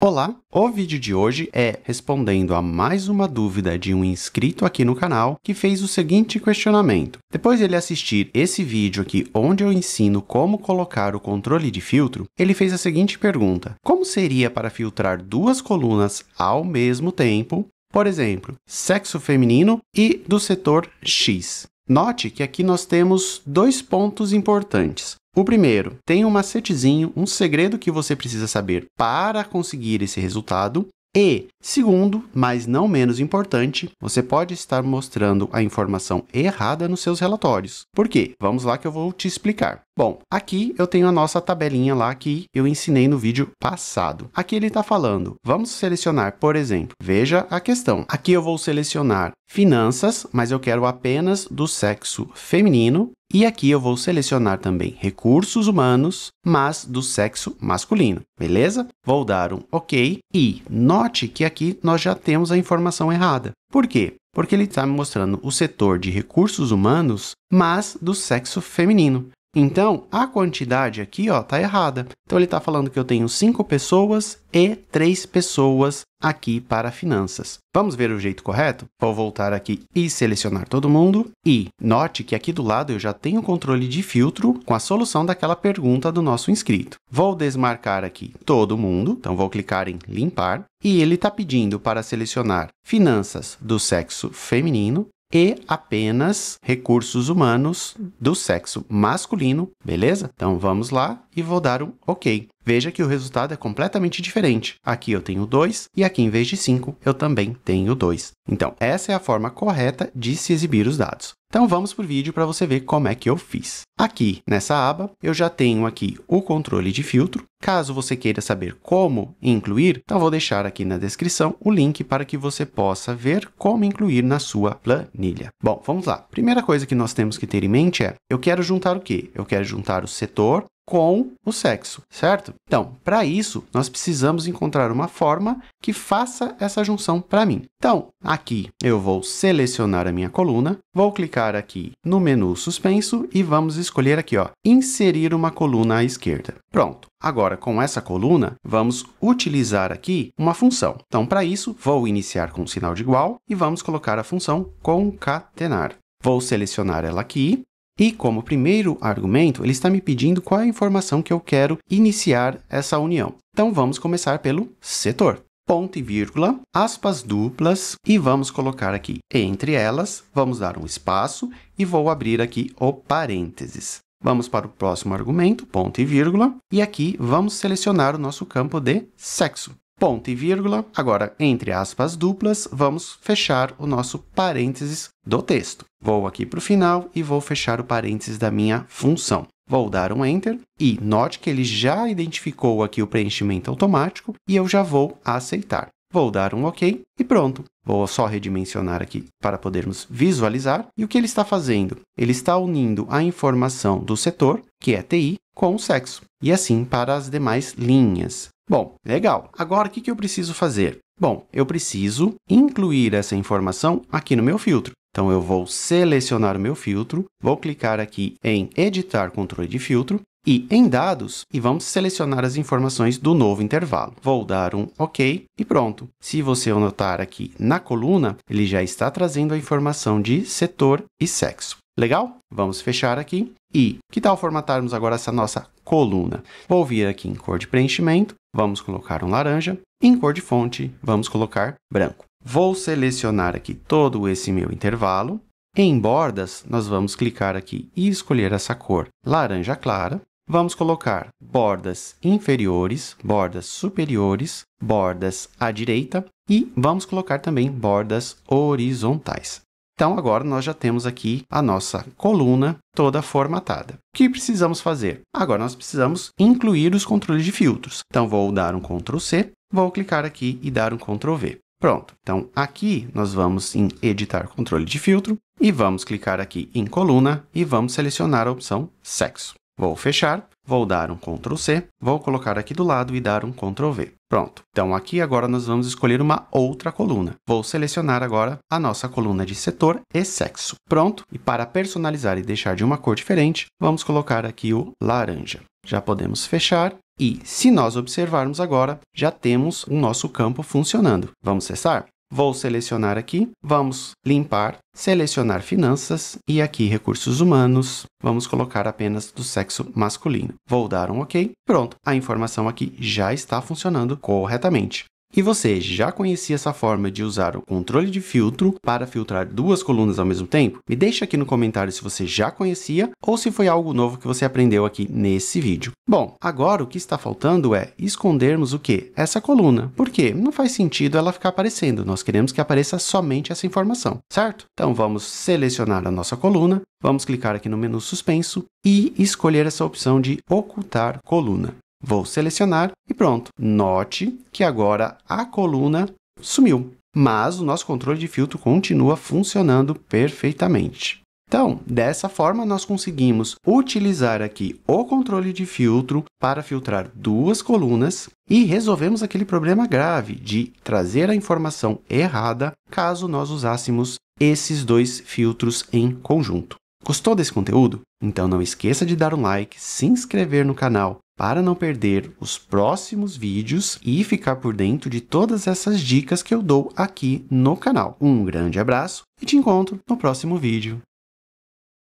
Olá! O vídeo de hoje é respondendo a mais uma dúvida de um inscrito aqui no canal que fez o seguinte questionamento. Depois de ele assistir esse vídeo aqui onde eu ensino como colocar o controle de filtro, ele fez a seguinte pergunta. Como seria para filtrar duas colunas ao mesmo tempo por exemplo, sexo feminino e do setor X. Note que aqui nós temos dois pontos importantes. O primeiro, tem um macetezinho, um segredo que você precisa saber para conseguir esse resultado. E, segundo, mas não menos importante, você pode estar mostrando a informação errada nos seus relatórios. Por quê? Vamos lá que eu vou te explicar. Bom, aqui eu tenho a nossa tabelinha lá que eu ensinei no vídeo passado. Aqui ele está falando, vamos selecionar, por exemplo, veja a questão. Aqui eu vou selecionar finanças, mas eu quero apenas do sexo feminino. E aqui eu vou selecionar também recursos humanos, mas do sexo masculino, beleza? Vou dar um OK e note que aqui nós já temos a informação errada. Por quê? Porque ele está me mostrando o setor de recursos humanos, mas do sexo feminino. Então, a quantidade aqui ó, tá errada. Então, ele está falando que eu tenho cinco pessoas e três pessoas aqui para finanças. Vamos ver o jeito correto? Vou voltar aqui e selecionar todo mundo. E note que aqui do lado eu já tenho controle de filtro com a solução daquela pergunta do nosso inscrito. Vou desmarcar aqui todo mundo, então vou clicar em limpar. E ele está pedindo para selecionar finanças do sexo feminino e apenas recursos humanos do sexo masculino, beleza? Então vamos lá e vou dar um OK. Veja que o resultado é completamente diferente. Aqui eu tenho 2 e aqui em vez de 5 eu também tenho 2. Então, essa é a forma correta de se exibir os dados. Então vamos para o vídeo para você ver como é que eu fiz. Aqui nessa aba, eu já tenho aqui o controle de filtro. Caso você queira saber como incluir, então vou deixar aqui na descrição o link para que você possa ver como incluir na sua planilha. Bom, vamos lá. Primeira coisa que nós temos que ter em mente é, eu quero juntar o quê? Eu quero juntar o setor com o sexo, certo? Então, para isso, nós precisamos encontrar uma forma que faça essa junção para mim. Então, aqui eu vou selecionar a minha coluna, vou clicar aqui no menu suspenso e vamos escolher aqui, ó, inserir uma coluna à esquerda. Pronto. Agora, com essa coluna, vamos utilizar aqui uma função. Então, para isso, vou iniciar com o sinal de igual e vamos colocar a função concatenar. Vou selecionar ela aqui e como primeiro argumento, ele está me pedindo qual é a informação que eu quero iniciar essa união. Então vamos começar pelo setor. Ponto e vírgula, aspas duplas, e vamos colocar aqui entre elas, vamos dar um espaço e vou abrir aqui o parênteses. Vamos para o próximo argumento, ponto e vírgula, e aqui vamos selecionar o nosso campo de sexo ponto e vírgula. Agora, entre aspas duplas, vamos fechar o nosso parênteses do texto. Vou aqui para o final e vou fechar o parênteses da minha função. Vou dar um Enter e note que ele já identificou aqui o preenchimento automático e eu já vou aceitar. Vou dar um OK e pronto. Vou só redimensionar aqui para podermos visualizar. E o que ele está fazendo? Ele está unindo a informação do setor, que é TI, com o sexo, e assim para as demais linhas. Bom, legal. Agora o que, que eu preciso fazer? Bom, eu preciso incluir essa informação aqui no meu filtro. Então, eu vou selecionar o meu filtro, vou clicar aqui em Editar Controle de Filtro e em Dados, e vamos selecionar as informações do novo intervalo. Vou dar um OK e pronto. Se você notar aqui na coluna, ele já está trazendo a informação de setor e sexo. Legal? Vamos fechar aqui e Que tal formatarmos agora essa nossa coluna? Vou vir aqui em cor de preenchimento, vamos colocar um laranja. Em cor de fonte, vamos colocar branco. Vou selecionar aqui todo esse meu intervalo. Em bordas, nós vamos clicar aqui e escolher essa cor laranja clara. Vamos colocar bordas inferiores, bordas superiores, bordas à direita e vamos colocar também bordas horizontais. Então agora nós já temos aqui a nossa coluna toda formatada. O que precisamos fazer? Agora nós precisamos incluir os controles de filtros. Então vou dar um Ctrl C, vou clicar aqui e dar um Ctrl V. Pronto, então aqui nós vamos em editar controle de filtro e vamos clicar aqui em coluna e vamos selecionar a opção sexo. Vou fechar, vou dar um Ctrl C, vou colocar aqui do lado e dar um Ctrl V. Pronto. Então aqui agora nós vamos escolher uma outra coluna. Vou selecionar agora a nossa coluna de setor e sexo. Pronto. E para personalizar e deixar de uma cor diferente, vamos colocar aqui o laranja. Já podemos fechar e se nós observarmos agora, já temos o nosso campo funcionando. Vamos cessar? Vou selecionar aqui, vamos limpar, selecionar finanças e aqui recursos humanos, vamos colocar apenas do sexo masculino. Vou dar um OK. Pronto, a informação aqui já está funcionando corretamente. E você já conhecia essa forma de usar o controle de filtro para filtrar duas colunas ao mesmo tempo? Me deixa aqui no comentário se você já conhecia ou se foi algo novo que você aprendeu aqui nesse vídeo. Bom, agora o que está faltando é escondermos o que? Essa coluna. Porque não faz sentido ela ficar aparecendo, nós queremos que apareça somente essa informação, certo? Então vamos selecionar a nossa coluna, vamos clicar aqui no menu suspenso e escolher essa opção de ocultar coluna. Vou selecionar e pronto. Note que agora a coluna sumiu, mas o nosso controle de filtro continua funcionando perfeitamente. Então, dessa forma, nós conseguimos utilizar aqui o controle de filtro para filtrar duas colunas e resolvemos aquele problema grave de trazer a informação errada caso nós usássemos esses dois filtros em conjunto. Gostou desse conteúdo? Então não esqueça de dar um like, se inscrever no canal para não perder os próximos vídeos e ficar por dentro de todas essas dicas que eu dou aqui no canal. Um grande abraço e te encontro no próximo vídeo.